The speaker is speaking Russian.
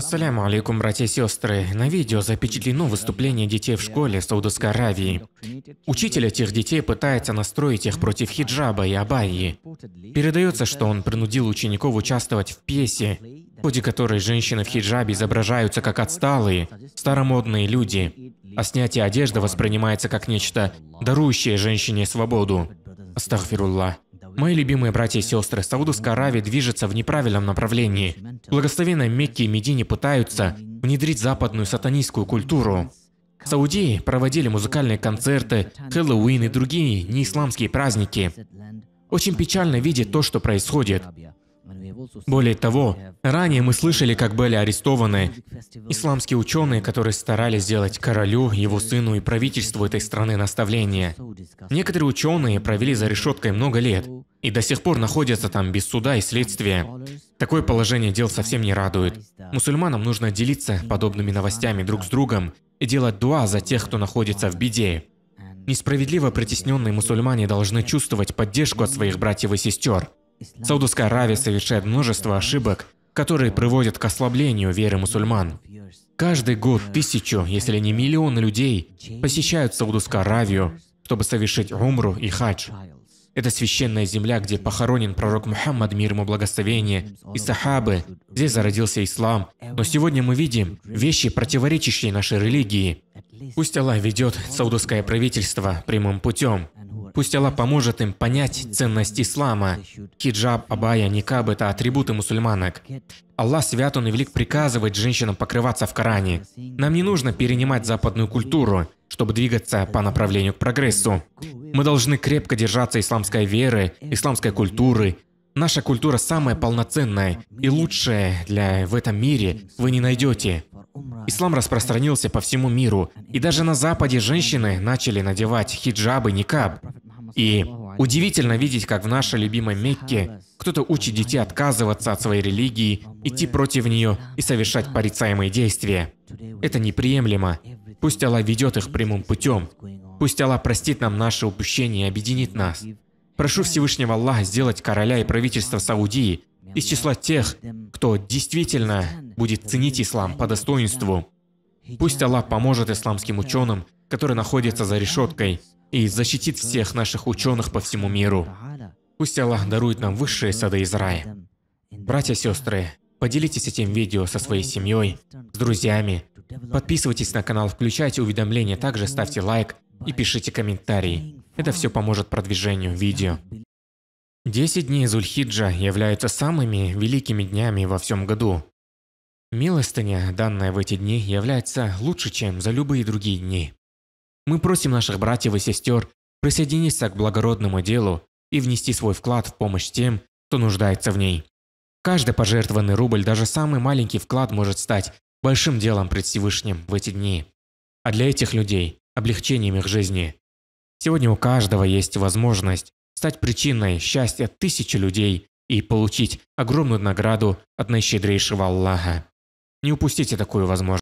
Саляму алейкум, братья и сестры. На видео запечатлено выступление детей в школе Саудовской Аравии. Учитель этих детей пытается настроить их против хиджаба и абайи. Передается, что он принудил учеников участвовать в пьесе, в ходе которой женщины в хиджабе изображаются как отсталые, старомодные люди, а снятие одежды воспринимается как нечто, дарующее женщине свободу. Астагфируллах. Мои любимые братья и сестры, Саудовская Аравия движется в неправильном направлении. Благословенные Мекки и Медине пытаются внедрить западную сатанистскую культуру. Саудии проводили музыкальные концерты, Хэллоуин и другие неисламские праздники. Очень печально видеть то, что происходит. Более того, ранее мы слышали, как были арестованы исламские ученые, которые старались сделать королю, его сыну и правительству этой страны наставления. Некоторые ученые провели за решеткой много лет и до сих пор находятся там без суда и следствия. Такое положение дел совсем не радует. Мусульманам нужно делиться подобными новостями друг с другом и делать дуа за тех, кто находится в беде. Несправедливо притесненные мусульмане должны чувствовать поддержку от своих братьев и сестер – Саудовская Аравия совершает множество ошибок, которые приводят к ослаблению веры мусульман. Каждый год тысячу, если не миллионы людей посещают Саудовскую Аравию, чтобы совершить умру и хадж. Это священная земля, где похоронен пророк Мухаммад, мир ему благословение, и сахабы. Здесь зародился ислам. Но сегодня мы видим вещи, противоречащие нашей религии. Пусть Аллах ведет саудовское правительство прямым путем. Пусть Аллах поможет им понять ценность ислама. Хиджаб, абая, никаб – это атрибуты мусульманок. Аллах свят, Он и велик приказывать женщинам покрываться в Коране. Нам не нужно перенимать западную культуру, чтобы двигаться по направлению к прогрессу. Мы должны крепко держаться исламской веры, исламской культуры. Наша культура самая полноценная и лучшая для в этом мире вы не найдете. Ислам распространился по всему миру, и даже на Западе женщины начали надевать хиджабы, никаб. И удивительно видеть, как в нашей любимой Мекке кто-то учит детей отказываться от своей религии, идти против нее и совершать порицаемые действия. Это неприемлемо. Пусть Аллах ведет их прямым путем. Пусть Аллах простит нам наше упущение и объединит нас. Прошу Всевышнего Аллаха сделать короля и правительство Саудии из числа тех, кто действительно будет ценить ислам по достоинству. Пусть Аллах поможет исламским ученым, которые находятся за решеткой, и защитит всех наших ученых по всему миру. Пусть Аллах дарует нам высшие сады из рая. Братья и сестры, поделитесь этим видео со своей семьей, с друзьями. Подписывайтесь на канал, включайте уведомления, также ставьте лайк и пишите комментарии. Это все поможет продвижению видео. Десять дней Зульхиджа являются самыми великими днями во всем году. Милостыня, данная в эти дни, является лучше, чем за любые другие дни. Мы просим наших братьев и сестер присоединиться к благородному делу и внести свой вклад в помощь тем, кто нуждается в ней. Каждый пожертвованный рубль, даже самый маленький вклад может стать большим делом пред Всевышним в эти дни. А для этих людей – облегчением их жизни. Сегодня у каждого есть возможность стать причиной счастья тысячи людей и получить огромную награду от наищедрейшего Аллаха. Не упустите такую возможность.